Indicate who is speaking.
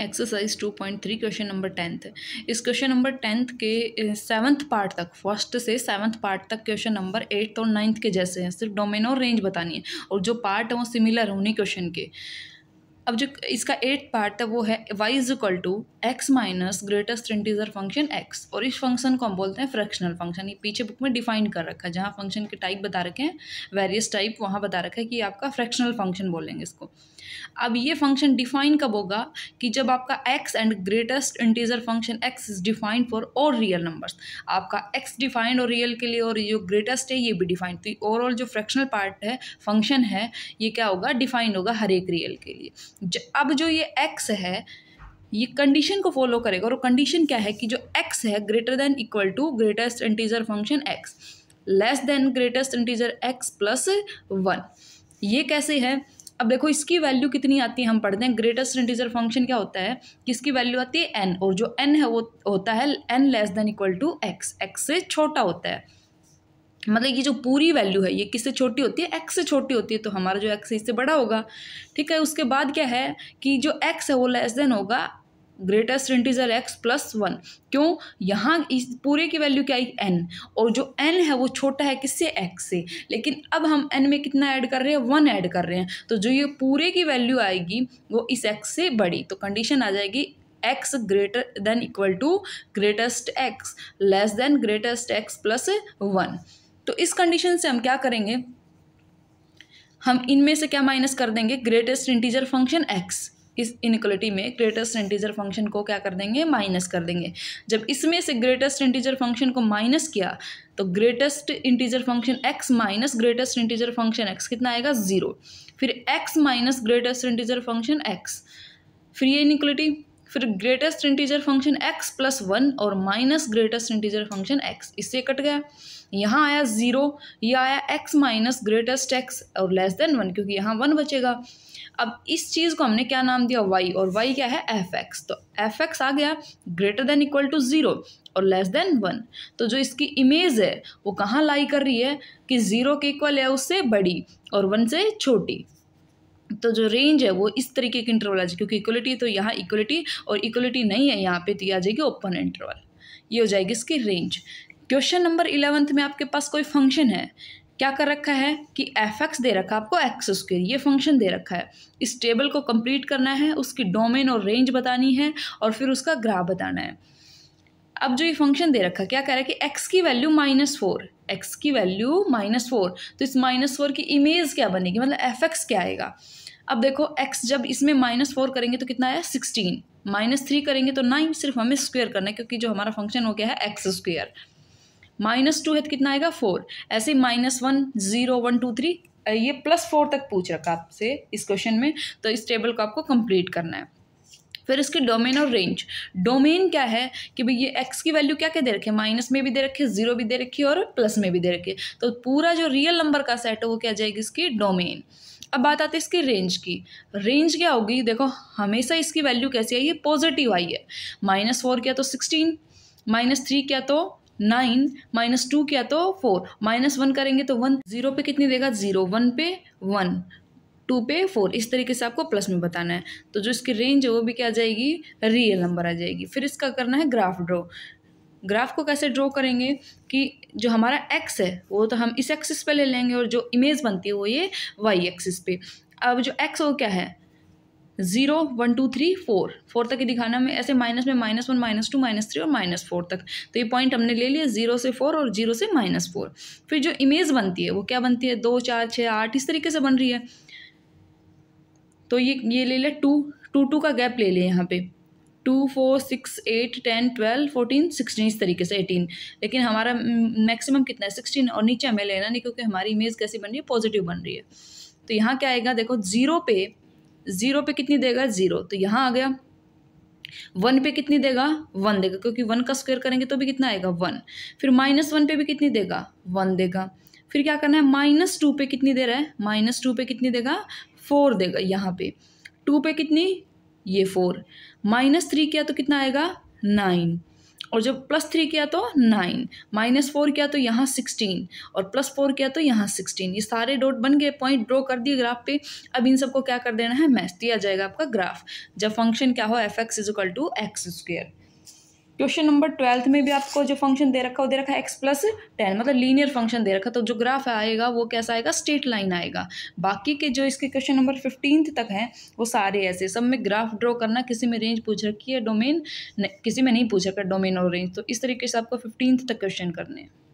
Speaker 1: exercise two point three question number tenth इस question number tenth के seventh part तक first से seventh part तक क्वेश्चन नंबर एट्थ और नाइन्थ के जैसे हैं सिर्फ डोमेन और रेंज बतानी है और जो पार्ट है वो सिमिलर होनी क्वेश्चन के अब जो इसका एट पार्ट है वो है y is equal to x minus greatest integer function x और इस फंक्शन को हम बोलते हैं फ्रैक्शनल फंक्शन ये पीछे बुक में डिफाइन कर रखा है जहाँ फंक्शन के टाइप बता रखे हैं वेरियस टाइप वहाँ बता रखा है कि आपका फ्रैक्शनल फंक्शन बोलेंगे इसको अब ये फंक्शन डिफाइन कब होगा कि जब आपका x and greatest integer function x is defined for all real numbers आपका एक्स डिफाइंड और रियल के लिए और जो ग्रेटेस्ट है ये भी डिफाइंड तो ओवरऑल जो फ्रैक्शनल पार्ट है फंक्शन है ये क्या होगा डिफाइंड होगा हर एक रियल के लिए अब जो ये एक्स है ये कंडीशन को फॉलो करेगा और कंडीशन क्या है कि जो एक्स है greater than equal to greatest integer function x less than greatest integer x plus one ये कैसे है अब देखो इसकी वैल्यू कितनी आती है हम पढ़ते हैं ग्रेटेस्ट इंटीजर फंक्शन क्या होता है किसकी वैल्यू आती है एन और जो एन है वो होता है n less than equal to x x से छोटा होता है मतलब ये जो पूरी वैल्यू है ये किससे छोटी होती है एक्स से छोटी होती है तो हमारा जो एक्स है इससे बड़ा होगा ठीक है उसके बाद क्या है कि जो एक्स है वो लेस देन होगा greatest integer x plus one क्यों यहाँ इस पूरे की वैल्यू क्या आई एन और जो एन है वो छोटा है किससे एक्स से लेकिन अब हम एन में कितना ऐड कर रहे हैं वन ऐड कर रहे हैं तो जो ये पूरे की वैल्यू आएगी वो इस एक्स से बड़ी तो कंडीशन आ जाएगी x greater than equal to greatest x less than greatest x plus one तो इस कंडीशन से हम क्या करेंगे हम इनमें से क्या माइनस कर देंगे ग्रेटेस्ट इंटीजर फंक्शन एक्स इस इनक्वलिटी में ग्रेटेस्ट इंटीजर फंक्शन को क्या कर देंगे माइनस कर देंगे जब इसमें से ग्रेटेस्ट इंटीजर फंक्शन को माइनस किया तो greatest integer function x minus greatest integer function x कितना आएगा ज़ीरो फिर x minus greatest integer function x फिर ये इनक्वलिटी फिर greatest integer function x plus one और minus greatest integer function x इससे कट गया यहाँ आया ज़ीरो ये आया एक्स माइनस ग्रेटेस्ट एक्स और लेस देन वन क्योंकि यहाँ वन बचेगा अब इस चीज़ को हमने क्या नाम दिया वाई और वाई क्या है एफ एक्स तो एफ एक्स आ गया greater than equal to zero और लेस देन वन तो जो इसकी इमेज है वो कहाँ लाई कर रही है कि ज़ीरो के इक्वल है उससे बड़ी और वन से छोटी तो जो रेंज है वो इस तरीके की इंटरवल आ जाएगी क्योंकि इक्वलिटी तो यहाँ इक्वलिटी और इक्वलिटी नहीं है यहाँ पे तो आ जाएगी ओपन इंटरवल ये हो जाएगी इसकी रेंज क्वेश्चन नंबर इलेवंथ में आपके पास कोई फंक्शन है क्या कर रखा है कि एफ एक्स दे रखा है आपको एक्स स्क्र ये फंक्शन दे रखा है इस टेबल को कंप्लीट करना है उसकी डोमेन और रेंज बतानी है और फिर उसका ग्राह बताना है अब जो ये फंक्शन दे रखा क्या कह रहा है कि एक्स की वैल्यू माइनस फोर एक्स की वैल्यू माइनस फोर तो इस माइनस फोर की इमेज क्या बनेगी मतलब एफ एक्स क्या आएगा अब देखो एक्स जब इसमें माइनस फोर करेंगे तो कितना आया सिक्सटीन माइनस थ्री करेंगे तो नाइन सिर्फ हमें स्क्वेयर करना है क्योंकि जो हमारा फंक्शन हो गया है एक्स स्क्वेयर माइनस टू है तो कितना आएगा फोर ऐसे minus one zero one two three ये प्लस फोर तक पूछ रखा आपसे इस क्वेश्चन में तो इस टेबल को आपको कंप्लीट करना है फिर इसके डोमेन और रेंज डोमेन क्या है कि भाई ये एक्स की वैल्यू क्या क्या दे रखे माइनस में भी दे रखे जीरो भी दे रखी और प्लस में भी दे रखे तो पूरा जो रियल नंबर का सेट है वो क्या जाएगी इसकी डोमेन अब बात आती है इसकी रेंज की रेंज क्या होगी देखो हमेशा इसकी वैल्यू कैसी आई है पॉजिटिव आई है माइनस फोर क्या तो सिक्सटीन माइनस थ्री क्या तो नाइन माइनस टू किया तो फोर माइनस वन करेंगे तो वन जीरो पे कितनी देगा जीरो वन पे वन टू पे फोर इस तरीके से आपको प्लस में बताना है तो जो इसकी रेंज है वो भी क्या आ जाएगी रियल नंबर आ जाएगी फिर इसका करना है ग्राफ ड्रॉ ग्राफ को कैसे ड्रॉ करेंगे कि जो हमारा एक्स है वो तो हम इस एक्सिस पे ले लेंगे और जो इमेज बनती है वो ये वाई एक्सिस पे अब जो एक्स वो क्या है zero one two three four four तक ही दिखाना हमें ऐसे माइनस में minus one minus two minus three और माइनस फोर तक तो ये पॉइंट हमने ले लिया जीरो से फोर और जीरो से माइनस फोर फिर जो इमेज बनती है वो क्या बनती है दो चार छः आठ इस तरीके से बन रही है तो ये ये ले लें टू टू टू का गैप ले लें यहाँ पे two four six eight ten twelve fourteen sixteen इस तरीके से एटीन लेकिन हमारा मैक्सिमम mm, कितना है सिक्सटीन और नीचे हमें लेना नहीं क्योंकि हमारी इमेज कैसी बन रही है पॉजिटिव बन रही है तो यहाँ क्या आएगा देखो ज़ीरो पे ज़ीरो पे कितनी देगा ज़ीरो तो यहाँ आ गया वन पे कितनी देगा वन देगा क्योंकि वन का स्क्वेयर करेंगे तो भी कितना आएगा वन फिर माइनस वन पे भी कितनी देगा वन देगा फिर क्या करना है माइनस टू पे कितनी दे रहा है माइनस टू पे कितनी देगा फोर देगा यहाँ पे टू पे कितनी ये फोर माइनस थ्री किया तो कितना आएगा नाइन और जब प्लस थ्री किया तो नाइन माइनस फोर किया तो यहाँ सिक्सटीन और प्लस फोर किया तो यहाँ सिक्सटीन ये सारे डॉट बन गए पॉइंट ड्रॉ कर दिए ग्राफ पे अब इन सबको क्या कर देना है मैच दिया जाएगा आपका ग्राफ जब फंक्शन क्या हो f x is equal to x square question number twelfth में भी आपको जो फंक्शन दे रखा वो दे रखा है एक्स प्लस टेन मतलब लीनियर फंक्शन दे रखा तो जो ग्राफ आएगा वो कैसा आएगा स्ट्रेट लाइन आएगा बाकी के जो इसके क्वेश्चन नंबर फिफ्टीन तक हैं वो सारे ऐसे सब में ग्राफ ड्रॉ करना किसी में रेंज पूछ रखी है डोमेन किसी में नहीं पूछ रखा डोमेन और रेंज तो इस तरीके से आपको फिफ्टींथ तक क्वेश्चन करने हैं